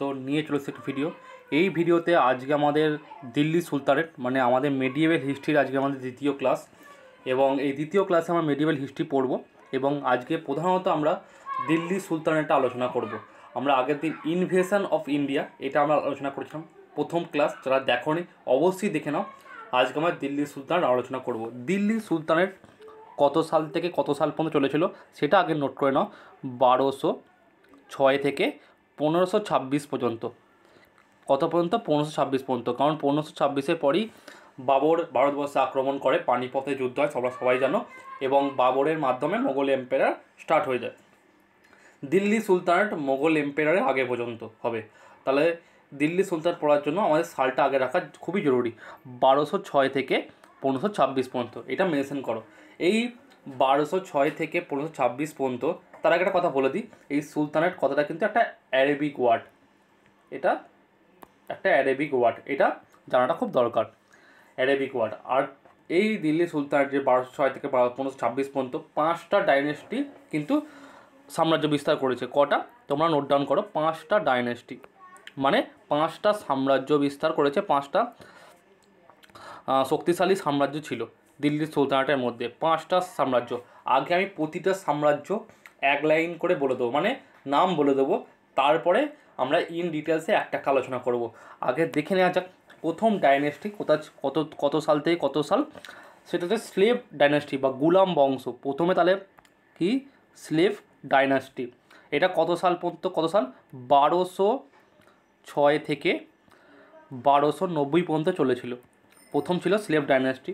তো নিয়ে চলেছে একটি ভিডিও এই ভিডিওতে আজকে আমাদের দিল্লি সুলতানেট মানে আমাদের মেডিয়েভেল হিস্ট্রির আজকে আমাদের দ্বিতীয় ক্লাস এবং এই দ্বিতীয় ক্লাসে আমরা মেডিয়েভেল হিস্ট্রি পড়ব এবং আজকে প্রধানত আমরা দিল্লি সুলতানেটটা আলোচনা করব। আমরা আগের দিন ইনভেশন অফ ইন্ডিয়া এটা আমরা আলোচনা করেছিলাম প্রথম ক্লাস যারা দেখো অবশ্যই দেখে নাও আজকে আমরা দিল্লি সুলতান আলোচনা করব দিল্লি সুলতানের কত সাল থেকে কত সাল পর্যন্ত চলেছিল সেটা আগে নোট করে নাও বারোশো ছয় থেকে পনেরোশো ছাব্বিশ পর্যন্ত কত পর্যন্ত পনেরোশো ছাব্বিশ পর্যন্ত কারণ পনেরোশো ছাব্বিশের পরই বাবর ভারতবর্ষে আক্রমণ করে পানিপথে যুদ্ধ হয় সবাই সবাই জানো এবং বাবরের মাধ্যমে মোগল এম্পেয়ার স্টার্ট হয়ে যায় দিল্লি সুলতানাট মোগল এম্পেয়ারের আগে পর্যন্ত হবে তাহলে দিল্লি সুলতান পড়ার জন্য আমাদের সালটা আগে রাখা খুবই জরুরি বারোশো ছয় থেকে পনেরোশো ছাব্বিশ পর্যন্ত এটা মেনশন করো এই বারোশো ছয় থেকে পনেরোশো ছাব্বিশ পর্যন্ত তার আগে একটা কথা বলে দিই এই সুলতানেট কথাটা কিন্তু একটা অ্যারেবিক ওয়ার্ড এটা একটা অ্যারেবিক ওয়ার্ড এটা জানাটা খুব দরকার অ্যারেবিক ওয়ার্ড আর এই দিল্লি সুলতানের যে বারোশো ছয় থেকে বারো পনেরোশো ছাব্বিশ পর্যন্ত পাঁচটা ডাইনেস্টি কিন্তু সাম্রাজ্য বিস্তার করেছে কটা তোমরা নোট ডাউন করো পাঁচটা ডাইনেস্টি মানে পাঁচটা সাম্রাজ্য বিস্তার করেছে পাঁচটা শক্তিশালী সাম্রাজ্য ছিল দিল্লির সুলতানাটের মধ্যে পাঁচটা সাম্রাজ্য আগে আমি প্রতিটা সাম্রাজ্য এক লাইন করে বলে দেবো মানে নাম বলে দেবো তারপরে আমরা ইন ডিটেলসে একটা আলোচনা করব আগে দেখে নেওয়া যাক প্রথম ডাইনেস্টি কোথা কত কত সাল থেকে কত সাল সেটা হচ্ছে স্লেভ ডাইনাস্টি বা গুলাম বংশ প্রথমে তাহলে কি স্লেভ ডাইনাস্টি এটা কত সাল পর্যন্ত কত সাল বারোশো ছয় থেকে বারোশো নব্বই পর্যন্ত চলেছিল প্রথম ছিল স্লেভ ডাইনাস্টি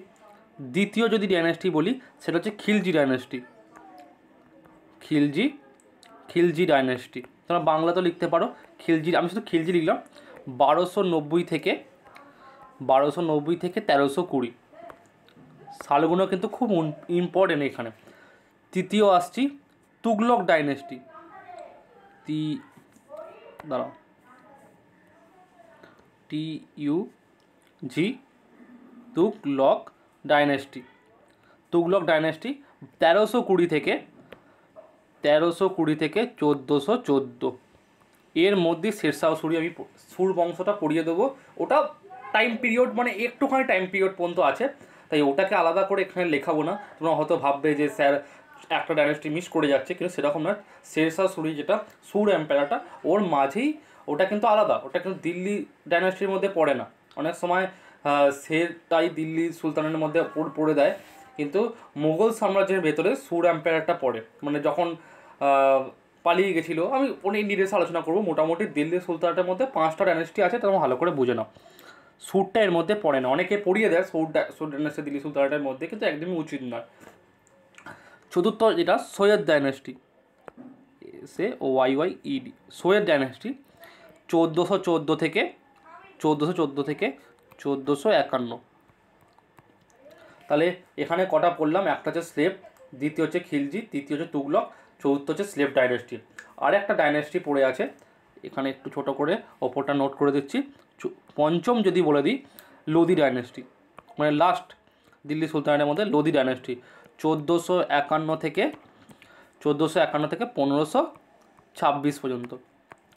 দ্বিতীয় যদি ডাইনাস্টি বলি সেটা হচ্ছে খিলজি ডাইনাস্টি খিলজি খিলজি ডাইনাস্টি তোমরা বাংলা তো লিখতে পারো খিলজি আমি শুধু খিলজি লিখলাম বারোশো নব্বই থেকে বারোশো নব্বই থেকে তেরোশো কুড়ি শালগুনো কিন্তু খুব ইম্পর্টেন্ট এখানে তৃতীয় আসছি তুগলক ডাইনেস্টি তি দাঁড়াও T U G Tughlaq dynasty Tughlaq dynasty তেরোশো কুড়ি থেকে তেরোশো কুড়ি থেকে চোদ্দোশো চোদ্দো এর মধ্যে শেরশাহ সুরি আমি সুর বংশটা পড়িয়ে দেবো ওটা টাইম পিরিয়ড মানে একটুখানি টাইম পিরিয়ড পর্যন্ত আছে তাই ওটাকে আলাদা করে এখানে লেখাবো না তোমরা হয়তো ভাববে যে স্যার একটা ডাইনেস্টি মিস করে যাচ্ছে কিন্তু সেরকম না শেরশাহ সুরি যেটা সুর এম্পায়ারটা ওর মাঝেই ওটা কিন্তু আলাদা ওটা কিন্তু দিল্লি ডাইনেস্টির মধ্যে পড়ে না অনেক সময় তাই দিল্লি সুলতানের মধ্যে পড়ে দেয় কিন্তু মুঘল সাম্রাজ্যের ভেতরে সুর অ্যাম্পায়ারটা পড়ে মানে যখন পালিয়ে গেছিলো আমি অনেক ডিটেলসে আলোচনা করবো মোটামুটি দিল্লি সুলতানের মধ্যে পাঁচটা ডাইনেস্টি আছে তেমন ভালো করে বুঝে নাও সুরটা এর মধ্যে পড়ে না অনেকে পড়িয়ে দেয় স্যুট সুর ডাইনেস্টি দিল্লি সুলতানাটের মধ্যে কিন্তু একদমই উচিত নয় চতুর্থ যেটা Sayyid dynasty S Y Y E D Sayyid dynasty চোদ্দোশো চোদ্দো থেকে চোদ্দোশো চোদ্দো থেকে চোদ্দোশো একান্ন তাহলে এখানে কটা পড়লাম একটা হচ্ছে স্লেপ দ্বিতীয় হচ্ছে খিলজি তৃতীয় হচ্ছে তুগলক চতুর্থ হচ্ছে স্লেভ ডাইনেস্টির আর একটা ডাইনেস্টি পড়ে আছে এখানে একটু ছোট করে ওপরটা নোট করে দিচ্ছি পঞ্চম যদি বলে দিই লোদি ডাইনেস্টি মানে লাস্ট দিল্লি সুলতানের মধ্যে লোদি ডাইনেস্টি চোদ্দোশো একান্ন থেকে চোদ্দোশো একান্ন থেকে পনেরোশো ছাব্বিশ পর্যন্ত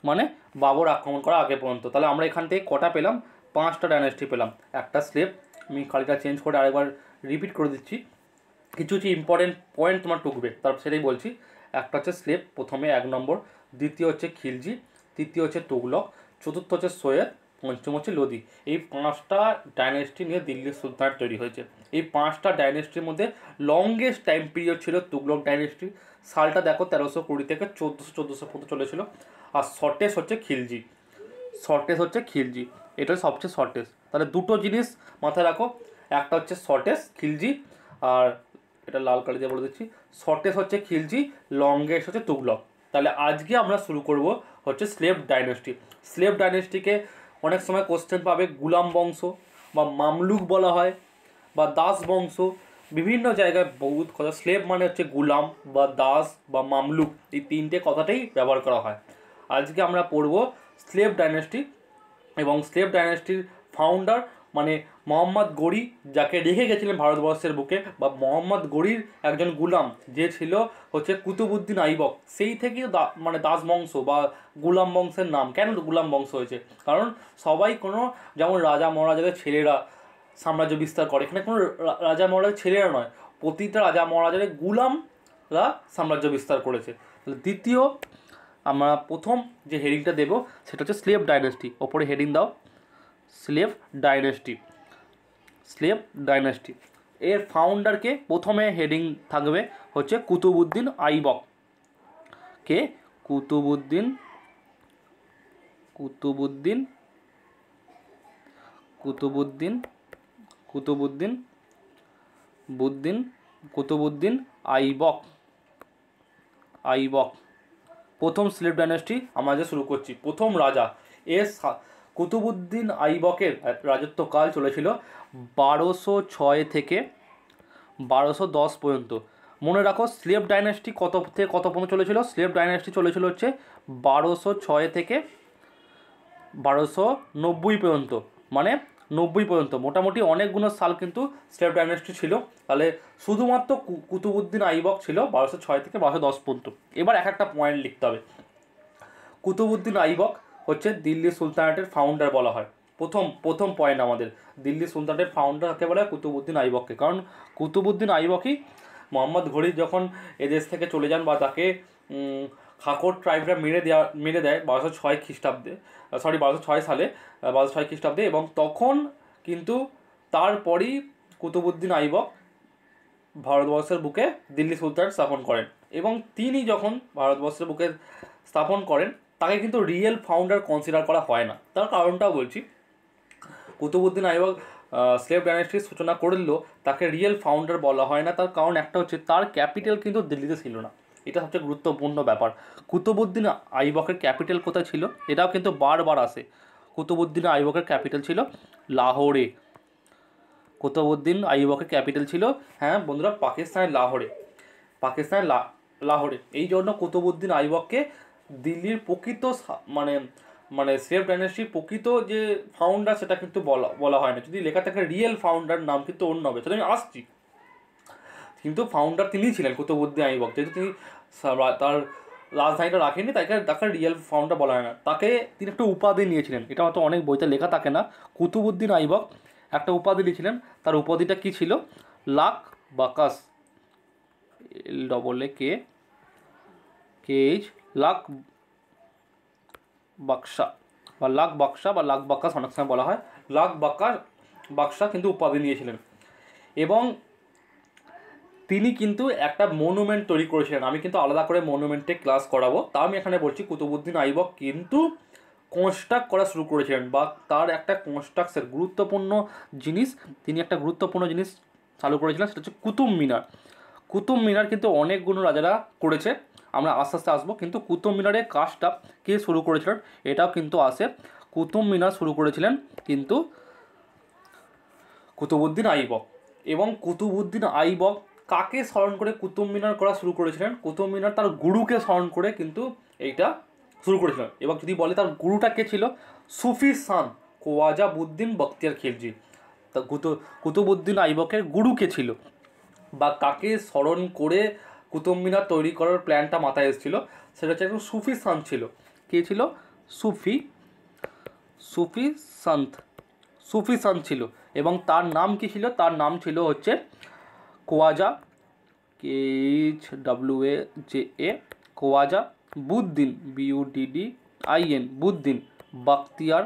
মানে বাবর আক্রমণ করা আগে পর্যন্ত তাহলে আমরা এখান থেকে কটা পেলাম পাঁচটা ডাইনেস্টি পেলাম একটা স্লেপ আমি খালিটা চেঞ্জ করে আরেকবার রিপিট করে দিচ্ছি কিছু কিছু ইম্পর্টেন্ট পয়েন্ট তোমার টুকবে তারপর সেটাই বলছি একটা হচ্ছে স্লেপ প্রথমে এক নম্বর দ্বিতীয় হচ্ছে খিলজি তৃতীয় হচ্ছে তুগলক চতুর্থ হচ্ছে সৈয়দ পঞ্চম হচ্ছে লোদি এই পাঁচটা ডাইনেস্টি নিয়ে দিল্লির সুলতান তৈরি হয়েছে এই পাঁচটা ডাইনেস্টির মধ্যে লংগেস্ট টাইম পিরিয়ড ছিল তুগলক ডাইনেস্টি সালটা দেখো তেরোশো কুড়ি থেকে চোদ্দোশো চোদ্দোশো পর্যন্ত চলেছিল আর শর্টেস্ট হচ্ছে খিলজি শর্টেস্ট হচ্ছে খিলজি এটা সবচেয়ে শর্টেস্ট তাহলে দুটো জিনিস মাথায় রাখো একটা হচ্ছে শর্টেস্ট খিলজি আর এটা লাল কালি দিয়ে বলে দিচ্ছি শর্টেস্ট হচ্ছে খিলজি লংগেস্ট হচ্ছে তুগলক তাহলে আজকে আমরা শুরু করব হচ্ছে স্লেভ ডাইনেস্টি স্লেভ ডাইনেস্টিকে অনেক সময় কোশ্চেন পাবে গুলাম বংশ বা মামলুক বলা হয় বা দাস বংশ বিভিন্ন জায়গায় বহুত কথা স্লেভ মানে হচ্ছে গুলাম বা দাস বা মামলুক এই তিনটে কথাটাই ব্যবহার করা হয় আজকে আমরা পড়ব স্লেভ ডাইনেস্টি এবং স্লেভ ডাইনেস্টির ফাউন্ডার মানে মোহাম্মদ গড়ি যাকে রেখে গেছিলেন ভারতবর্ষের বুকে বা মোহাম্মদ গড়ির একজন গুলাম যে ছিল হচ্ছে কুতুবুদ্দিন আইবক সেই দা মানে দাস বংশ বা গুলাম বংশের নাম কেন গুলাম বংশ হয়েছে কারণ সবাই কোনো যেমন রাজা মহারাজাদের ছেলেরা সাম্রাজ্য বিস্তার করে এখানে কোনো রাজা মহারাজের ছেলেরা নয় প্রতিটা রাজা মহারাজাদের গুলামরা সাম্রাজ্য বিস্তার করেছে দ্বিতীয় আমরা প্রথম যে হেডিংটা দেব সেটা হচ্ছে স্লেভ ডাইনেস্টি ওপরে হেডিং দাও স্লেভ ডাইনেস্টি স্লেভ ডাইনেস্টি এর ফাউন্ডারকে প্রথমে হেডিং থাকবে হচ্ছে কুতুবুদ্দিন আইবক কে কুতুবুদ্দিন কুতুবুদ্দিন কুতুবুদ্দিন কুতুবুদ্দিন বুদ্দিন কুতুবুদ্দিন আইবক আইবক প্রথম স্লেভ ডাইনেস্টি আমরা যে শুরু করছি প্রথম রাজা এর কুতুবুদ্দিন আইবকের রাজত্বকাল চলেছিল বারোশো ছয় থেকে বারোশো দশ পর্যন্ত মনে রাখো স্লেভ ডাইনাস্টি কত থেকে কত পর্যন্ত চলেছিল স্লেভ ডাইনাস্টি চলেছিল হচ্ছে বারোশো ছয় থেকে বারোশো নব্বই পর্যন্ত মানে নব্বই পর্যন্ত মোটামুটি অনেকগুলো সাল কিন্তু স্লেভ ডাইনাস্টি ছিল তাহলে শুধুমাত্র কুতুবুদ্দিন আইবক ছিল বারোশো ছয় থেকে বারোশো দশ পর্যন্ত এবার এক একটা পয়েন্ট লিখতে হবে কুতুবুদ্দিন আইবক হচ্ছে দিল্লি সুলতানাটের ফাউন্ডার বলা হয় প্রথম প্রথম পয়েন্ট আমাদের দিল্লি সুলতানের ফাউন্ডার হতে বলা হয় কুতুবুদ্দিন আইবককে কারণ কুতুবুদ্দিন আইবকই মোহাম্মদ ঘড়ি যখন এদেশ থেকে চলে যান বা তাকে খাকর ট্রাইবরা মেরে দেওয়া মেরে দেয় বারোশো ছয় খ্রিস্টাব্দে সরি বারোশো ছয় সালে বারোশো ছয় খ্রিস্টাব্দে এবং তখন কিন্তু তারপরই কুতুবুদ্দিন আইবক ভারতবর্ষের বুকে দিল্লি সুলতান স্থাপন করেন এবং তিনি যখন ভারতবর্ষের বুকে স্থাপন করেন তাকে কিন্তু রিয়েল ফাউন্ডার কনসিডার করা হয় না তার কারণটাও বলছি কুতুবুদ্দিন আইবাক স্লেভ ডাইনাস্টির সূচনা করলেও তাকে রিয়েল ফাউন্ডার বলা হয় না তার কারণ একটা হচ্ছে তার ক্যাপিটাল কিন্তু দিল্লিতে ছিল না এটা সবচেয়ে গুরুত্বপূর্ণ ব্যাপার কুতুবুদ্দিন আইবকের ক্যাপিটাল কোথায় ছিল এটাও কিন্তু বারবার আসে কুতুবুদ্দিন আইবকের ক্যাপিটাল ছিল লাহোরে কুতুবুদ্দিন আইবকের ক্যাপিটাল ছিল হ্যাঁ বন্ধুরা পাকিস্তানের লাহোরে পাকিস্তানের লাহোরে এই জন্য কুতুবুদ্দিন আইবককে দিল্লির প্রকৃত মানে মানে সেফ ডাইনাস্টির প্রকৃত যে ফাউন্ডার সেটা কিন্তু বলা বলা হয় না যদি লেখা থাকে রিয়েল ফাউন্ডার নাম কিন্তু অন্য হবে সেটা আমি আসছি কিন্তু ফাউন্ডার তিনিই ছিলেন কুতুবুদ্দিন আইবক যেহেতু তিনি তার রাজধানীটা রাখেননি তাকে তাকে রিয়েল ফাউন্ডার বলা হয় না তাকে তিনি একটা উপাধি নিয়েছিলেন এটা হয়তো অনেক বইতে লেখা থাকে না কুতুবুদ্দিন আইবক একটা উপাধি নিয়েছিলেন তার উপাধিটা কী ছিল Lakh Bakhsh L double A K কেজ লাক বাক্সা বা লাক বাক্সা বা লাক বাক্কাস অনেক সময় বলা হয় লাক বাক্কা বাক্সা কিন্তু উপাধি নিয়েছিলেন এবং তিনি কিন্তু একটা মনুমেন্ট তৈরি করেছিলেন আমি কিন্তু আলাদা করে মনুমেন্টে ক্লাস করাবো তা আমি এখানে বলছি কুতুবুদ্দিন আইবক কিন্তু কনস্ট্রাক্ট করা শুরু করেছিলেন বা তার একটা কনস্ট্রাকশের গুরুত্বপূর্ণ জিনিস তিনি একটা গুরুত্বপূর্ণ জিনিস চালু করেছিলেন সেটা হচ্ছে কুতুব মিনার কুতুব মিনার কিন্তু অনেকগুলো রাজারা করেছে আমরা আস্তে আস্তে আসবো কিন্তু কুতুব মিনারের কাজটা কে শুরু করেছিলেন এটাও কিন্তু আসে কুতুব মিনার শুরু করেছিলেন কিন্তু কুতুবুদ্দিন আইবক এবং কুতুবুদ্দিন আইবক কাকে স্মরণ করে কুতুব মিনার করা শুরু করেছিলেন কুতুব মিনার তার গুরুকে স্মরণ করে কিন্তু এইটা শুরু করেছিলেন এবং যদি বলে তার গুরুটা কে ছিল সুফি সান কোয়াজাবুদ্দিন বখতিয়ার খিলজি তা কুতুবুদ্দিন আইবকের গুরু কে ছিল বা কাকে স্মরণ করে কুতুব মিনার তৈরি করার প্ল্যানটা মাথায় এসেছিলো সেটা হচ্ছে একজন সুফি সান্ত ছিল কী ছিল সুফি সুফি সন্ত সুফি সন্ত ছিল এবং তার নাম কী ছিল তার নাম ছিল হচ্ছে Khwaja K H W A J A Khwaja Buddin B U D D I N Buddin Bakhtiyar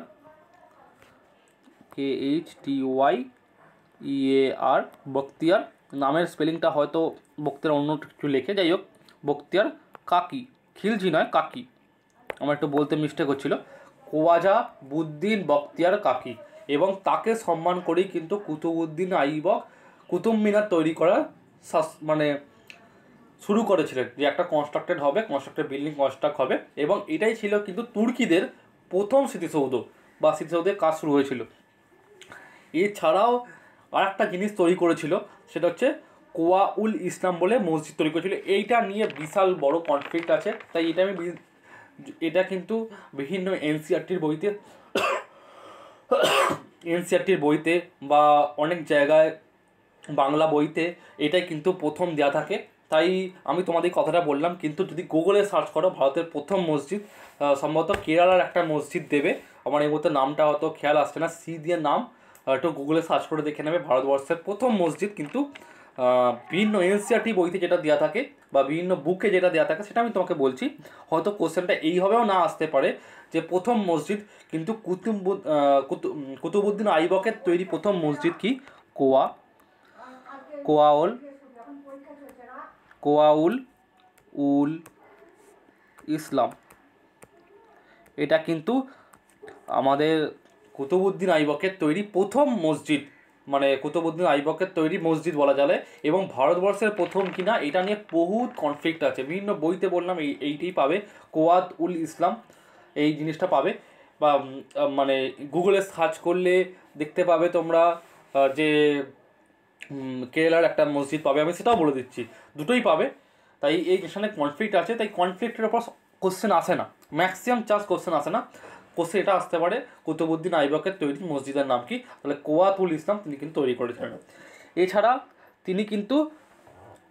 K H T Y E A e R Bakhtiyar নামের স্পেলিংটা হয়তো বক্তিয়ার অন্য কিছু লেখে যাই হোক বক্তিয়ার কাকি খিলজি নয় কাকি আমার একটু বলতে মিস্টেক হচ্ছিল কোয়াজা বুদ্দিন বক্তিয়ার কাকি এবং তাকে সম্মান করেই কিন্তু কুতুবুদ্দিন আইবক কুতুব মিনার তৈরি করার মানে শুরু করেছিলেন যে একটা কনস্ট্রাক্টেড হবে কনস্ট্রাক্টেড বিল্ডিং কনস্ট্রাক্ট হবে এবং এটাই ছিল কিন্তু তুর্কিদের প্রথম স্মৃতিসৌধ বা স্মৃতিসৌধের কাজ শুরু হয়েছিল এছাড়াও আর একটা জিনিস তৈরি করেছিল সেটা হচ্ছে কোয়াউল ইসলাম বলে মসজিদ তৈরি করেছিল এইটা নিয়ে বিশাল বড় কনফ্লিক্ট আছে তাই এটা আমি এটা কিন্তু বিভিন্ন এনসিআরটির e বইতে এনসিআরটির e বইতে বা অনেক জায়গায় বাংলা বইতে এটাই কিন্তু প্রথম দেওয়া থাকে তাই আমি তোমাদের কথাটা বললাম কিন্তু যদি গুগলে সার্চ করো ভারতের প্রথম মসজিদ সম্ভবত কেরালার একটা মসজিদ দেবে আমার এই মতো নামটা হয়তো খেয়াল আসছে না সি দিয়ে নাম একটু গুগলে সার্চ করে দেখে নেবে ভারতবর্ষের প্রথম মসজিদ কিন্তু বিভিন্ন এনসিআরটি বইতে যেটা দেওয়া থাকে বা বিভিন্ন বুকে যেটা দেওয়া থাকে সেটা আমি তোমাকে বলছি হয়তো কোশ্চেনটা এইভাবেও না আসতে পারে যে প্রথম মসজিদ কিন্তু কুতুব কুতুবুদ্দিন আইবকের তৈরি প্রথম মসজিদ কি কোয়া কোয়াউল কোয়াউল উল ইসলাম এটা কিন্তু আমাদের কুতুবুদ্দিন আইবকের তৈরি প্রথম মসজিদ মানে কুতুবুদ্দিন আইবকের তৈরি মসজিদ বলা যাবে এবং ভারতবর্ষের প্রথম কিনা এটা নিয়ে বহুত কনফ্লিক্ট আছে বিভিন্ন বইতে বললাম এই এইটাই পাবে কোয়াদ উল ইসলাম এই জিনিসটা পাবে বা মানে গুগলে সার্চ করলে দেখতে পাবে তোমরা যে কেরালার একটা মসজিদ পাবে আমি সেটাও বলে দিচ্ছি দুটোই পাবে তাই এই যেখানে কনফ্লিক্ট আছে তাই কনফ্লিক্টের ওপর কোশ্চেন আসে না ম্যাক্সিমাম চার্জ কোশ্চেন আসে না কোষে এটা আসতে পারে কুতুবুদ্দিন আইবকের তৈরি মসজিদের নাম কি তাহলে কোয়াতুল ইসলাম তিনি কিন্তু তৈরি করেছিলেন এছাড়া তিনি কিন্তু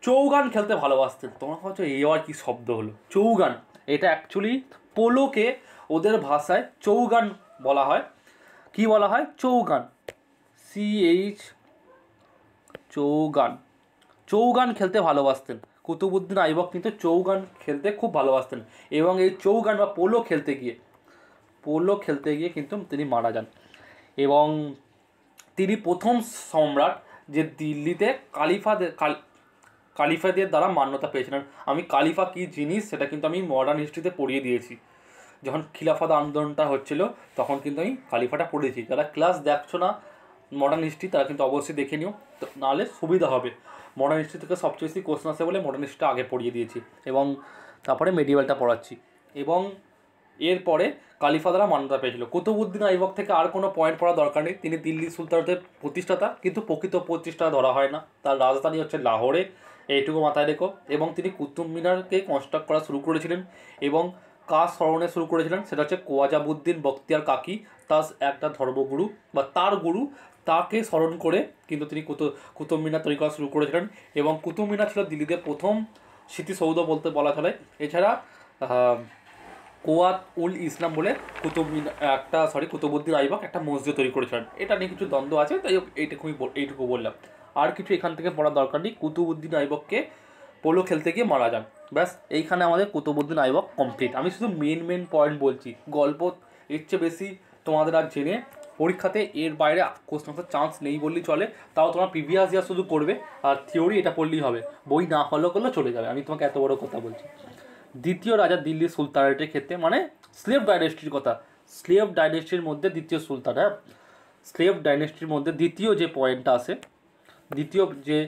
চৌগান খেলতে ভালোবাসতেন তোমার হচ্ছে এই আর কি শব্দ হলো চৌগান এটা অ্যাকচুয়ালি পোলোকে ওদের ভাষায় চৌগান বলা হয় কি বলা হয় চৌগান সি এইচ চৌগান চৌগান খেলতে ভালোবাসতেন কুতুবুদ্দিন আইবক কিন্তু চৌগান খেলতে খুব ভালোবাসতেন এবং এই চৌগান বা পোলো খেলতে গিয়ে পোলো খেলতে গিয়ে কিন্তু তিনি মারা যান এবং তিনি প্রথম সম্রাট যে দিল্লিতে কালিফাদের কালিফাদের দ্বারা মান্যতা পেয়েছিলেন আমি কালিফা কী জিনিস সেটা কিন্তু আমি মডার্ন হিস্ট্রিতে পড়িয়ে দিয়েছি যখন খিলাফাদ আন্দোলনটা হচ্ছিল তখন কিন্তু আমি কালিফাটা পড়েছি যারা ক্লাস দেখছো না মডার্ন হিস্ট্রি তারা কিন্তু অবশ্যই দেখে নিও নাহলে সুবিধা হবে মডার্ন হিস্ট্রি থেকে সবচেয়ে বেশি কোশ্চেন আসে বলে মডার্ন হিস্ট্রিটা আগে পড়িয়ে দিয়েছি এবং তারপরে মেডিয়ালটা পড়াচ্ছি এবং এরপরে কালিফাদারা মান্যতা পেয়েছিল কুতুবুদ্দিন আইবক থেকে আর কোনো পয়েন্ট পড়া দরকার নেই তিনি দিল্লি সুলতানদের প্রতিষ্ঠাতা কিন্তু প্রকৃত প্রতিষ্ঠা ধরা হয় না তার রাজধানী হচ্ছে লাহোরে এইটুকু মাথায় রেখো এবং তিনি কুতুব মিনারকে কনস্ট্রাক্ট করা শুরু করেছিলেন এবং কাজ স্মরণে শুরু করেছিলেন সেটা হচ্ছে কোয়াজাবুদ্দিন বক্তিয়ার কাকি তার একটা ধর্মগুরু বা তার গুরু তাকে স্মরণ করে কিন্তু তিনি কুতু কুতুব মিনার তৈরি করা শুরু করেছিলেন এবং কুতুব মিনার ছিল দিল্লিতে প্রথম স্মৃতিসৌধ বলতে বলা চলে এছাড়া ওয়াত উল ইসলাম বলে কুতুব একটা সরি কুতুবুদ্দিন আইবাক একটা মসজিদ তৈরি করেছিলেন এটা নিয়ে কিছু দ্বন্দ্ব আছে তাই এইটুকুই এইটুকু বললাম আর কিছু এখান থেকে পড়ার দরকার নেই কুতুবুদ্দিন আইবককে পোলো খেলতে গিয়ে মারা যান ব্যাস এইখানে আমাদের কুতুবুদ্দিন আইবক কমপ্লিট আমি শুধু মেন মেন পয়েন্ট বলছি গল্প এর চেয়ে বেশি তোমাদের আর জেনে পরীক্ষাতে এর বাইরে কোশ্চেন আসার চান্স নেই বললেই চলে তাও তোমার প্রিভিয়াস ইয়ার শুধু করবে আর থিওরি এটা পড়লেই হবে বই না ফলো করলে চলে যাবে আমি তোমাকে এত বড় কথা বলছি দ্বিতীয় রাজা দিল্লি সুলতানেটের ক্ষেত্রে মানে স্লেভ ডাইনেস্টির কথা স্লেভ ডাইনেস্টির মধ্যে দ্বিতীয় সুলতান হ্যাঁ স্লেভ ডাইনেস্টির মধ্যে দ্বিতীয় যে পয়েন্টটা আছে দ্বিতীয় যে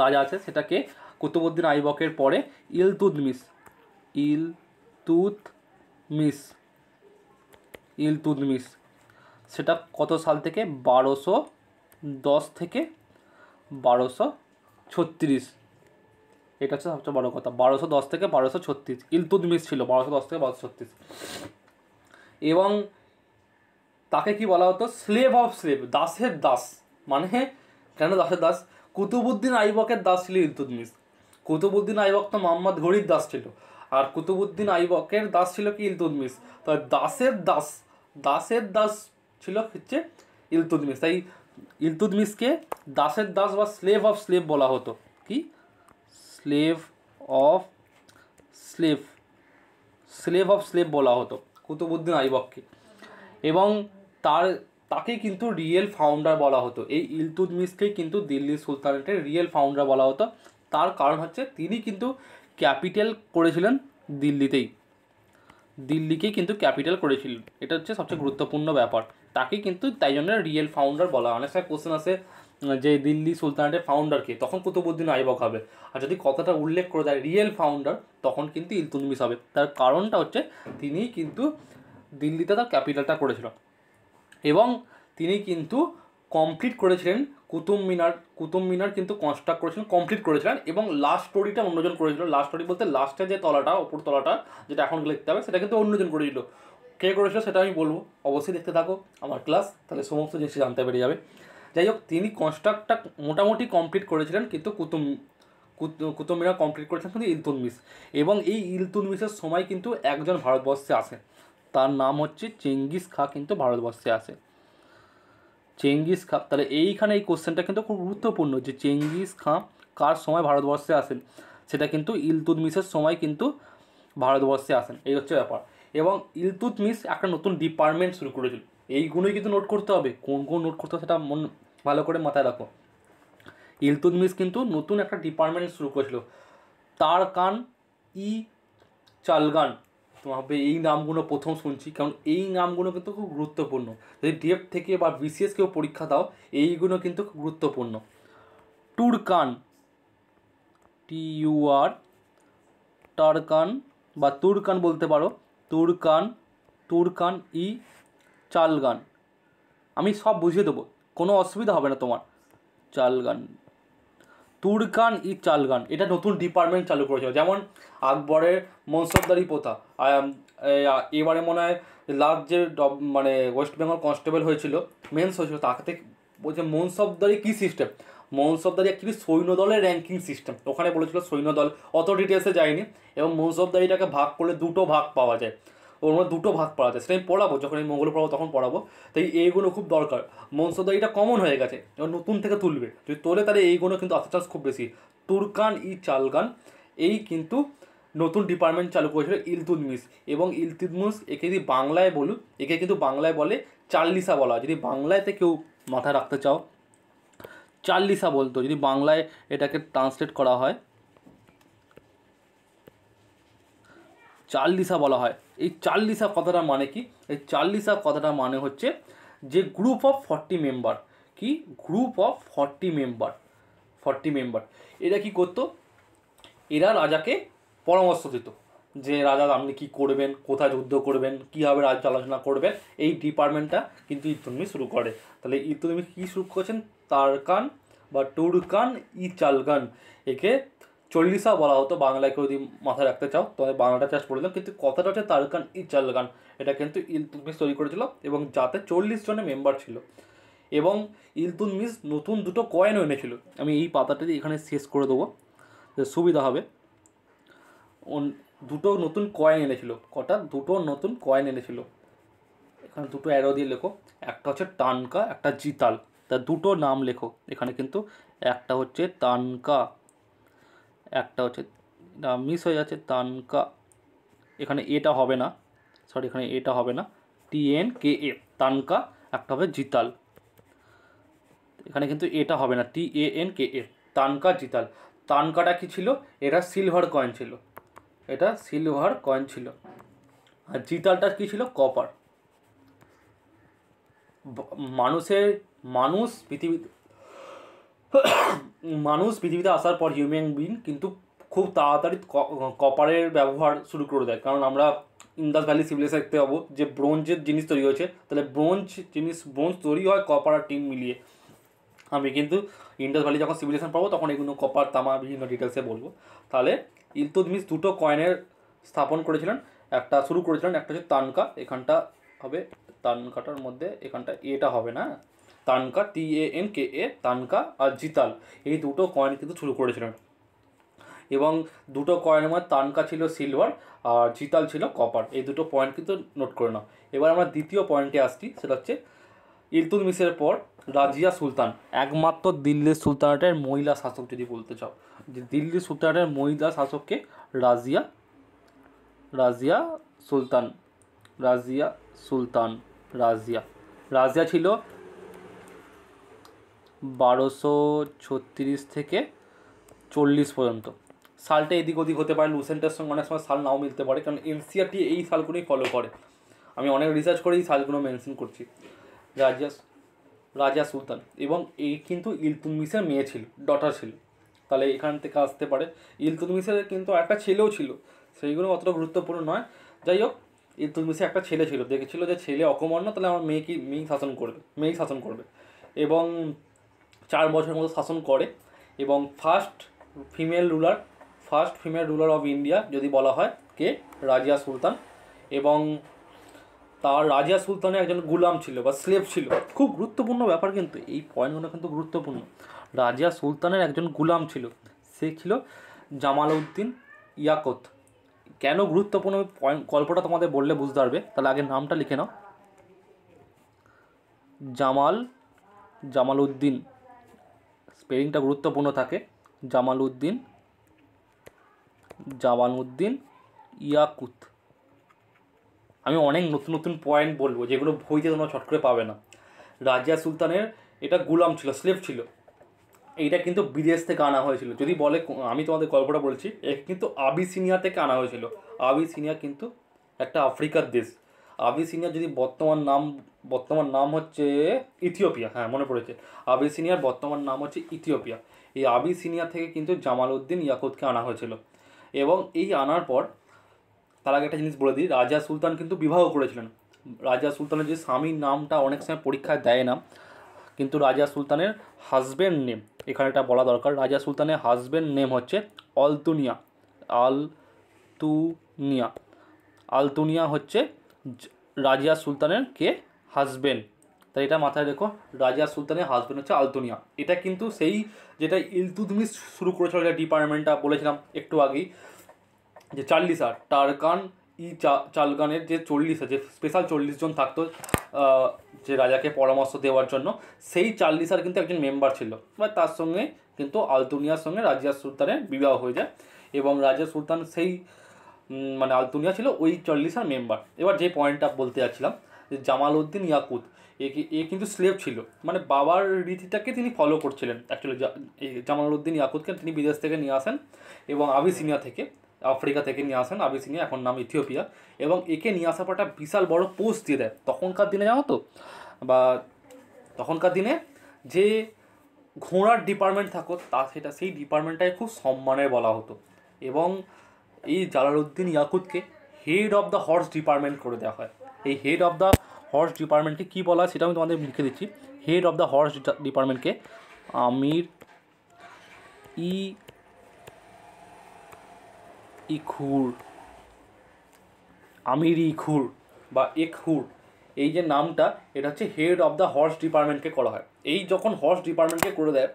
রাজা আছে সেটাকে কুতুবুদ্দিন আইবকের পরে ইলতুদমিস ইলতুদমিস ইলতুদমিস সেটা কত সাল থেকে বারোশো দশ থেকে বারোশো ছত্রিশ এটা হচ্ছে সবচেয়ে বড় কথা বারোশো দশ থেকে বারোশো ছত্রিশ ইলতুদমিস ছিল বারোশো দশ থেকে বারোশো ছত্রিশ এবং তাকে কি বলা হতো স্লেভ অফ স্লেভ দাসের দাস মানে কেন দাসের দাস কুতুবুদ্দিন আইবকের দাস ছিল ইলতুদমিস কুতুবুদ্দিন আইবক তো মোহাম্মদ ঘড়ির দাস ছিল আর কুতুবুদ্দিন আইবকের দাস ছিল কি ইলতুদমিস তাই দাসের দাস দাসের দাস ছিল হচ্ছে ইলতুদমিস তাই ইলতুদমিসকে দাসের দাস বা স্লেভ অফ স্লেভ বলা হতো কি slave of slave slave of slave বলা হতো কুতুবুদ্দিন আইবককে এবং তার তাকে কিন্তু রিয়েল ফাউন্ডার বলা হতো এই ইলতুদমিসকে কিন্তু দিল্লি সুলতানেটের রিয়েল ফাউন্ডার বলা হতো তার কারণ হচ্ছে তিনি কিন্তু ক্যাপিটাল করেছিলেন দিল্লিতেই দিল্লিকে কিন্তু ক্যাপিটাল করেছিলেন এটা হচ্ছে সবচেয়ে গুরুত্বপূর্ণ ব্যাপার তাকে কিন্তু তাই জন্য রিয়েল ফাউন্ডার বলা অনেক সময় কোশ্চেন আসে যে দিল্লি সুলতানাটের ফাউন্ডারকে তখন কুতুবুদ্দিন আইবক হবে আর যদি কথাটা উল্লেখ করে দেয় রিয়েল ফাউন্ডার তখন কিন্তু ইলতুনমিস হবে তার কারণটা হচ্ছে তিনি কিন্তু দিল্লিতে তার ক্যাপিটালটা করেছিল এবং তিনি কিন্তু কমপ্লিট করেছিলেন কুতুব মিনার কুতুব মিনার কিন্তু কনস্ট্রাক্ট করেছিলেন কমপ্লিট করেছিলেন এবং লাস্ট স্টোরিটা অন্যজন করেছিল লাস্ট স্টোরি বলতে লাস্টে যে তলাটা ওপর তলাটা যেটা এখন লিখতে হবে সেটা কিন্তু অন্যজন করেছিল কে করেছিল সেটা আমি বলবো অবশ্যই দেখতে থাকো আমার ক্লাস তাহলে সমস্ত জিনিস জানতে পেরে যাবে যাই হোক তিনি কনস্ট্রাক্টটা মোটামুটি কমপ্লিট করেছিলেন কিন্তু কুতুম কুতুমিরা কমপ্লিট করেছিলেন কিন্তু ইলতুনমিস এবং এই ইলতুনমিসের সময় কিন্তু একজন ভারতবর্ষে আসে তার নাম হচ্ছে চেঙ্গিস খা কিন্তু ভারতবর্ষে আসে চেঙ্গিস খা তাহলে এইখানে এই কোশ্চেনটা কিন্তু খুব গুরুত্বপূর্ণ যে চেঙ্গিস খাঁ কার সময় ভারতবর্ষে আসেন সেটা কিন্তু ইলতুতমিসের সময় কিন্তু ভারতবর্ষে আসেন এই হচ্ছে ব্যাপার এবং ইলতুতমিস একটা নতুন ডিপার্টমেন্ট শুরু করেছিল এইগুলোই কিন্তু নোট করতে হবে কোন কোন নোট করতে হবে সেটা মন ভালো করে মাথায় রাখো ইলতুতমিস কিন্তু নতুন একটা ডিপার্টমেন্ট শুরু করেছিল তার কান ই চালগান তোমাকে এই নামগুলো প্রথম শুনছি কারণ এই নামগুলো কিন্তু খুব গুরুত্বপূর্ণ যদি ডিএফ থেকে বা বিসিএস কেউ পরীক্ষা দাও এইগুলো কিন্তু খুব গুরুত্বপূর্ণ টুরকান টিউআর টারকান বা তুরকান বলতে পারো তুরকান তুরকান ই চাল গান আমি সব বুঝিয়ে দেবো কোনো অসুবিধা হবে না তোমার চাল গান গান ই চাল গান এটা নতুন ডিপার্টমেন্ট চালু করেছিল যেমন আকবরের মনসবদারি প্রথা এবারে মনে হয় লাস্ট যে মানে ওয়েস্ট বেঙ্গল কনস্টেবল হয়েছিল মেন্স হয়েছিল তাকে বলছে মনসবদারি কী সিস্টেম মনসবদারি অ্যাকচুয়ালি সৈন্যদলের র্যাঙ্কিং সিস্টেম ওখানে বলেছিল সৈন্যদল অত ডিটেলসে যায়নি এবং মনসবদারিটাকে ভাগ করলে দুটো ভাগ পাওয়া যায় ওর মধ্যে দুটো ভাগ পড়াতে সেটা আমি পড়াবো যখন আমি মঙ্গল পড়াবো তখন পড়াবো তাই এইগুলো খুব দরকার মনসদারিটা কমন হয়ে গেছে এবার নতুন থেকে তুলবে যদি তোলে তাহলে এইগুলো কিন্তু আস্তে চান্স খুব বেশি তুরকান ই চালগান এই কিন্তু নতুন ডিপার্টমেন্ট চালু করেছিল ইলতুদমিস এবং ইলতুদমিস একে যদি বাংলায় বলুক একে কিন্তু বাংলায় বলে চার্লিসা বলা হয় যদি বাংলায়তে কেউ মাথায় রাখতে চাও চার্লিসা বলতো যদি বাংলায় এটাকে ট্রান্সলেট করা হয় চার্লিসা বলা হয় এই চাল্লিশা কথাটা মানে কি এই চাল্লিশা কথাটা মানে হচ্ছে যে গ্রুপ অফ ফর্টি মেম্বার কি group of forty member forty member এরা কি করতো এরা রাজাকে পরামর্শ দিত যে রাজা আপনি কি করবেন কোথায় যুদ্ধ করবেন কীভাবে রাজ্য আলোচনা করবেন এই ডিপার্টমেন্টটা কিন্তু ইতুনমি শুরু করে তাহলে ইতুনমি কী শুরু করেছেন তারকান বা টুরকান ই চালগান একে চল্লিশা বলা হতো বাংলায় কেউ যদি মাথায় রাখতে চাও তোমাদের বাংলাটা চাষ করে দিলাম কিন্তু কথাটা হচ্ছে তারকান ই চালগান এটা কিন্তু ইলতুমিস তৈরি করেছিল এবং যাতে চল্লিশ জনের মেম্বার ছিল এবং ইলতুমিস নতুন দুটো কয়েনও এনেছিল আমি এই পাতাটা এখানে শেষ করে দেবো সুবিধা হবে দুটো নতুন কয়েন এনেছিল কটা দুটো নতুন কয়েন এনেছিল এখানে দুটো অ্যারো দিয়ে লেখো একটা হচ্ছে টানকা একটা জিতাল তা দুটো নাম লেখো এখানে কিন্তু একটা হচ্ছে টানকা একটা হচ্ছে মিস হয়ে যাচ্ছে তানকা এখানে এটা হবে না সরি এখানে এটা হবে না টিএন কে এ তানকা একটা হবে জিতাল এখানে কিন্তু এটা হবে না টি A N K A tanka জিতাল তানকাটা কি ছিল এটা সিলভার কয়েন ছিল এটা সিলভার কয়েন ছিল আর জিতালটা কি ছিল কপার মানুষের মানুষ পৃথিবীতে মানুষ পৃথিবীতে আসার পর হিউম্যান বিন কিন্তু খুব তাড়াতাড়ি কপারের ব্যবহার শুরু করে দেয় কারণ আমরা ইন্দাস ভ্যালি সিভিলাইজ দেখতে পাবো যে ব্রোঞ্জের জিনিস তৈরি হয়েছে তাহলে ব্রোঞ্জ জিনিস ব্রোঞ্জ তৈরি হয় কপার আর টিম মিলিয়ে আমি কিন্তু ইন্ডাস ভ্যালি যখন সিভিলাইজেশন পাবো তখন এগুলো কপার তামা বিভিন্ন ডিটেলসে বলবো তাহলে ইলতুদমিস দুটো কয়েনের স্থাপন করেছিলেন একটা শুরু করেছিলেন একটা হচ্ছে তানকা এখানটা হবে তানকাটার মধ্যে এখানটা এটা হবে না tanka T A N K A tanka আর জিতাল এই দুটো কয়েন কিন্তু শুরু করেছিলেন এবং দুটো কয়েনের মধ্যে তানকা ছিল সিলভার আর জিতাল ছিল কপার এই দুটো পয়েন্ট কিন্তু নোট করে নাও এবার আমরা দ্বিতীয় পয়েন্টে আসছি সেটা হচ্ছে ইলতুতমিসের পর রাজিয়া সুলতান একমাত্র দিল্লির সুলতানাটের মহিলা শাসক যদি বলতে চাও যে দিল্লির সুলতানাটের মহিলা শাসককে রাজিয়া রাজিয়া সুলতান রাজিয়া সুলতান রাজিয়া রাজিয়া ছিল বারোশো ছত্রিশ থেকে চল্লিশ পর্যন্ত সালটা এদিক ওদিক হতে পারে লুসেন্টের সঙ্গে অনেক সময় সাল নাও মিলতে পারে কারণ এনসিআরটি e এই সালগুলোই ফলো করে আমি অনেক রিসার্চ করে এই সালগুলো মেনশন করছি রাজা রাজা সুলতান এবং এই কিন্তু ইলতুমিসের মেয়ে ছিল ডটার ছিল তাহলে এখান থেকে আসতে পারে ইলতুমিসের কিন্তু একটা ছেলেও ছিল সেইগুলো অতটা গুরুত্বপূর্ণ নয় যাই হোক ইলতুমিসের একটা ছেলে ছিল দেখেছিল যে ছেলে অকমর্ণ তাহলে আমার মেয়েকে মেয়েই শাসন করবে মেয়েই শাসন করবে এবং চার বছরের মতো শাসন করে এবং first female ruler first female ruler of India যদি বলা হয় কে রাজিয়া সুলতান এবং তার রাজিয়া সুলতানে একজন গুলাম ছিল বা স্লেভ ছিল খুব গুরুত্বপূর্ণ ব্যাপার কিন্তু এই পয়েন্টগুলো কিন্তু গুরুত্বপূর্ণ রাজিয়া সুলতানের একজন গুলাম ছিল সে ছিল জামালউদ্দিন ইয়াকত কেন গুরুত্বপূর্ণ পয়েন্ট গল্পটা তোমাদের বললে বুঝতে পারবে তাহলে আগে নামটা লিখে নাও জামাল জামালউদ্দিন স্পেলিংটা গুরুত্বপূর্ণ থাকে জামাল উদ্দিন জামাল উদ্দিন ইয়াকুত আমি অনেক নতুন নতুন পয়েন্ট বলবো যেগুলো বইতে তোমরা ছট করে পাবে না রাজিয়া সুলতানের এটা গুলাম ছিল স্লেভ ছিল এইটা কিন্তু বিদেশ থেকে আনা হয়েছিল যদি বলে আমি তোমাদের গল্পটা বলছি এ কিন্তু আবিসিনিয়া থেকে আনা হয়েছিল আবিসিনিয়া কিন্তু একটা আফ্রিকার দেশ আবিসিনিয়ার যদি বর্তমান নাম বর্তমান নাম হচ্ছে ইথিওপিয়া হ্যাঁ মনে পড়েছে আবিসিনিয়ার বর্তমান নাম হচ্ছে ইথিওপিয়া এই আবিসিনিয়া থেকে কিন্তু জামাল উদ্দিন ইয়াকুদকে আনা হয়েছিল এবং এই আনার পর তার আগে একটা জিনিস বলে দিই রাজা সুলতান কিন্তু বিবাহ করেছিলেন রাজা সুলতানের যে স্বামীর নামটা অনেক সময় পরীক্ষায় দেয় না কিন্তু রাজা সুলতানের হাজব্যান্ড নেম এখানে এটা বলা দরকার রাজা সুলতানের হাজব্যান্ড নেম হচ্ছে অলতুনিয়া আলতুনিয়া আলতুনিয়া হচ্ছে রাজিয়া সুলতানের কে হাজবেন্ড তাই এটা মাথায় রেখো রাজিয়া সুলতানের হাজবেন্ড হচ্ছে আলতুনিয়া এটা কিন্তু সেই যেটা ইলতুতমিস শুরু করেছিল যে ডিপার্টমেন্টটা বলেছিলাম একটু আগেই যে আর টারকান ই চা চালগানের যে চল্লিশ যে স্পেশাল চল্লিশ জন থাকতো যে রাজাকে পরামর্শ দেওয়ার জন্য সেই আর কিন্তু একজন মেম্বার ছিল বা তার সঙ্গে কিন্তু আলতুনিয়ার সঙ্গে রাজিয়া সুলতানের বিবাহ হয়ে যায় এবং রাজা সুলতান সেই মানে আলতুনিয়া ছিল ওই চল্লিশার মেম্বার এবার যে পয়েন্টটা বলতে যাচ্ছিলাম যে জামাল উদ্দিন ইয়াকুত এ এ কিন্তু স্লেভ ছিল মানে বাবার রীতিটাকে তিনি ফলো করছিলেন অ্যাকচুয়ালি জামাল উদ্দিন ইয়াকুতকে তিনি বিদেশ থেকে নিয়ে আসেন এবং আবিসিনিয়া থেকে আফ্রিকা থেকে নিয়ে আসেন আবিসিনিয়া এখন নাম ইথিওপিয়া এবং একে নিয়ে আসার পর একটা বিশাল বড় পোস্ট দিয়ে দেয় তখনকার দিনে জানো তো বা তখনকার দিনে যে ঘোড়ার ডিপার্টমেন্ট থাকো তা সেটা সেই ডিপার্টমেন্টটাকে খুব সম্মানের বলা হতো এবং এই জালালউদ্দিন ইয়াকুতকে head of the horse department করে দেওয়া হয় এই হেড অফ দ্য হর্স ডিপার্টমেন্টকে কী বলা হয় সেটা আমি তোমাদের লিখে দিচ্ছি হেড অফ দ্য হর্স ডিপার্টমেন্টকে আমির ই ইখুর আমির ইখুর বা এখুর এই যে নামটা এটা হচ্ছে হেড অফ দ্য হর্স ডিপার্টমেন্টকে করা হয় এই যখন হর্স ডিপার্টমেন্টকে করে দেয়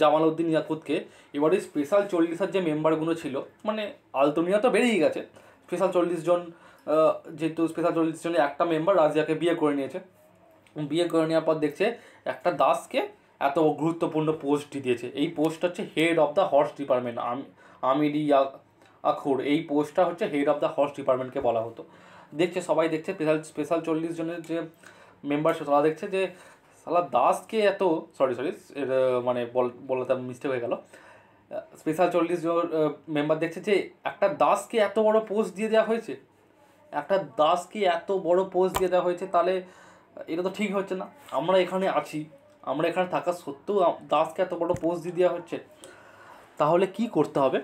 জামাল উদ্দিন ইয়াকুতকে এবারে স্পেশাল চল্লিশের যে মেম্বারগুলো ছিল মানে আলতমিয়া তো বেড়েই গেছে স্পেশাল চল্লিশ জন যেহেতু স্পেশাল চল্লিশ জনের একটা মেম্বার রাজিয়াকে বিয়ে করে নিয়েছে বিয়ে করে নেওয়ার পর দেখছে একটা দাসকে এত গুরুত্বপূর্ণ পোস্টটি দিয়েছে এই পোস্টটা হচ্ছে head of the horse department Amiri Akhur এই পোস্টটা হচ্ছে হেড অফ দ্য হর্স ডিপার্টমেন্টকে বলা হতো দেখছে সবাই দেখছে স্পেশাল স্পেশাল চল্লিশ জনের যে মেম্বার তারা দেখছে যে সালা দাসকে এত সরি সরি মানে বলতে মিস্টেক হয়ে গেল স্পেশাল চল্লিশ জন মেম্বার দেখছে যে একটা দাসকে এত বড় পোস্ট দিয়ে দেওয়া হয়েছে একটা দাসকে এত বড় পোস্ট দিয়ে দেওয়া হয়েছে তাহলে এটা তো ঠিক হচ্ছে না আমরা এখানে আছি আমরা এখানে থাকা সত্ত্বেও দাসকে এত বড় পোস্ট দিয়ে দেওয়া হচ্ছে তাহলে কি করতে হবে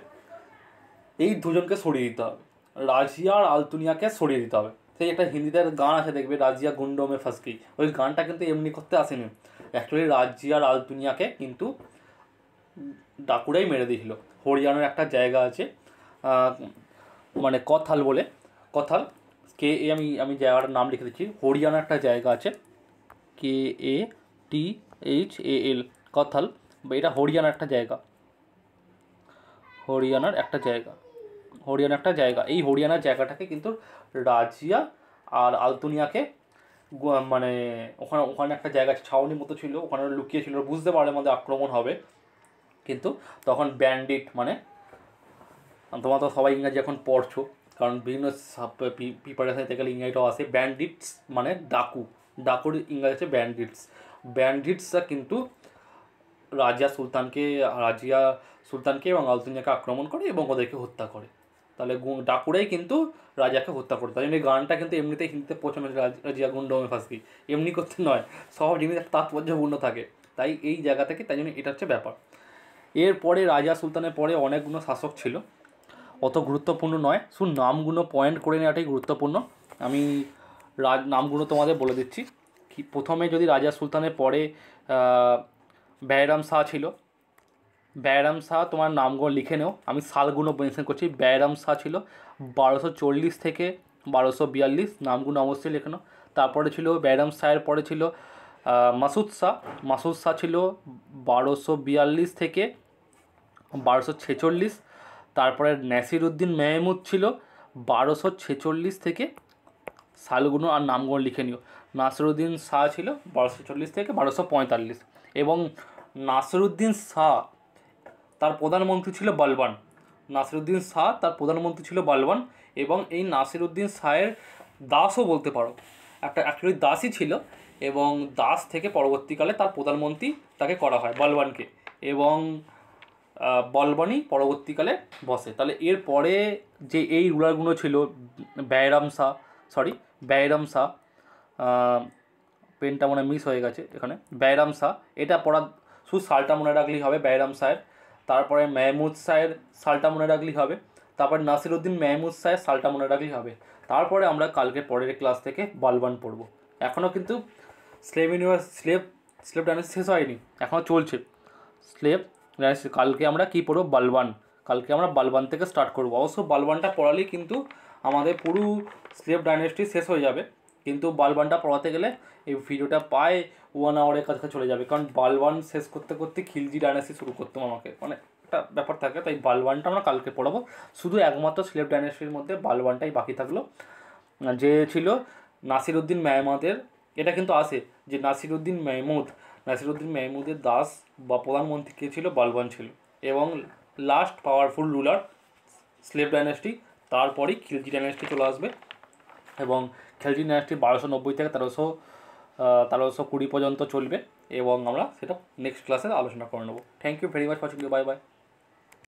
এই দুজনকে সরিয়ে দিতে হবে রাজিয়া আর আলতুনিয়াকে সরিয়ে দিতে হবে সেই একটা হিন্দিতে গান আছে দেখবে রাজিয়া গুন্ডমে ফসকি ওই গানটা কিন্তু এমনি করতে আসেনি অ্যাকচুয়ালি রাজিয়া রাজ দুনিয়াকে কিন্তু ডাকুরাই মেরে দিয়েছিল হরিয়ানার একটা জায়গা আছে মানে কথাল বলে কথাল কে এ আমি আমি জায়গাটার নাম লিখে দিচ্ছি হরিয়ানার একটা জায়গা আছে কে এ টি এইচ এ এল কথাল এটা হরিয়ানার একটা জায়গা হরিয়ানার একটা জায়গা হরিয়ানা একটা জায়গা এই হরিয়ানার জায়গাটাকে কিন্তু রাজিয়া আর আলতুনিয়াকে মানে ওখানে ওখানে একটা জায়গা ছাউনির মতো ছিল ওখানে লুকিয়ে ছিল বুঝতে পারে আমাদের আক্রমণ হবে কিন্তু তখন ব্যান্ডিট মানে তোমরা তো সবাই ইংরাজি এখন পড়ছো কারণ বিভিন্ন প্রিপারেশন থেকে ইংরাজিটাও আসে ব্যান্ডিটস মানে ডাকু ডাকুর ইংরাজি আছে ব্যান্ডিটস ব্যান্ডিটসরা কিন্তু রাজিয়া সুলতানকে রাজিয়া সুলতানকে এবং আলতুনিয়াকে আক্রমণ করে এবং ওদেরকে হত্যা করে তাহলে ডাকুরাই কিন্তু রাজাকে হত্যা করতো তাই জন্য গানটা কিন্তু এমনিতেই হিন্দিতে পছন্দ রাজিয়া গুন্ডমে ফাঁসি এমনি করতে নয় সব জিনিস একটা তাৎপর্যপূর্ণ থাকে তাই এই জায়গা থেকে তাই জন্য এটা হচ্ছে ব্যাপার এরপরে রাজা সুলতানের পরে অনেকগুলো শাসক ছিল অত গুরুত্বপূর্ণ নয় শুধু নামগুলো পয়েন্ট করে নেওয়াটাই গুরুত্বপূর্ণ আমি রাজ নামগুলো তোমাদের বলে দিচ্ছি প্রথমে যদি রাজা সুলতানের পরে ব্যায়রাম শাহ ছিল ব্যারাম শাহ তোমার নামগুলো লিখে নেও আমি সালগুলো মেনশন করছি ব্যারাম শাহ ছিল বারোশো চল্লিশ থেকে বারোশো বিয়াল্লিশ নামগুলো অবশ্যই লিখে নাও তারপরে ছিল ব্যারাম শাহের পরে ছিল মাসুদ শাহ মাসুদ শাহ ছিল বারোশো বিয়াল্লিশ থেকে বারোশো ছেচল্লিশ তারপরে নাসিরুদ্দিন উদ্দিন মেহমুদ ছিল বারোশো ছেচল্লিশ থেকে সালগুলো আর নামগুলো লিখে নিও নাসিরুদ্দিন শাহ ছিল বারোশো চল্লিশ থেকে বারোশো পঁয়তাল্লিশ এবং নাসিরুদ্দিন শাহ তার প্রধানমন্ত্রী ছিল বালবান নাসিরুদ্দিন শাহ তার প্রধানমন্ত্রী ছিল বালবান এবং এই নাসিরুদ্দিন শাহের দাসও বলতে পারো একটা অ্যাকচুয়ালি দাসই ছিল এবং দাস থেকে পরবর্তীকালে তার প্রধানমন্ত্রী তাকে করা হয় বালবানকে এবং বলবানই পরবর্তীকালে বসে তাহলে এর পরে যে এই রুলারগুলো ছিল ব্যয়রাম শাহ সরি ব্যয়রাম শাহ পেনটা মনে মিস হয়ে গেছে এখানে ব্যয়রাম শাহ এটা পড়া শুধু সালটা মনে রাখলেই হবে ব্যয়রাম শাহের তারপরে মেহমুদ সাহেব সালটা মনে রাখলেই হবে তারপর নাসিরুদ্দিন মেহমুদ সাহেব সালটা মনে রাখলেই হবে তারপরে আমরা কালকে পরের ক্লাস থেকে বালবান পড়ব এখনও কিন্তু স্লেভ ইউনিভার্স স্লেভ স্লেভ ডান্স শেষ হয়নি এখনও চলছে স্লেভ ডান্স কালকে আমরা কী পড়ব বালবান কালকে আমরা বালবান থেকে স্টার্ট করব অবশ্য বালবানটা পড়ালেই কিন্তু আমাদের পুরো স্লেভ ডাইনাস্টি শেষ হয়ে যাবে কিন্তু বালবানটা পড়াতে গেলে এই ভিডিওটা পায় ওয়ান আওয়ারের কাছে চলে যাবে কারণ বালবান শেষ করতে করতে খিলজি ডাইনাসি শুরু করতাম আমাকে মানে একটা ব্যাপার থাকে তাই বালবানটা আমরা কালকে পড়াবো শুধু একমাত্র স্লেপ ডাইনাসির মধ্যে বালবানটাই বাকি থাকলো যে ছিল নাসির উদ্দিন মেহমাদের এটা কিন্তু আসে যে নাসির উদ্দিন মেহমুদ নাসির উদ্দিন মেহমুদের দাস বা প্রধানমন্ত্রী কে ছিল বালবান ছিল এবং last powerful ruler slave dynasty তারপরেই খিলজি ডাইনাসটি চলে আসবে এবং খেলজি ডাইনাস্টি বারোশো নব্বই থেকে তেরোশো তেরোশো কুড়ি পর্যন্ত চলবে এবং আমরা সেটা নেক্সট ক্লাসে আলোচনা করে নেবো thank you very much for bye by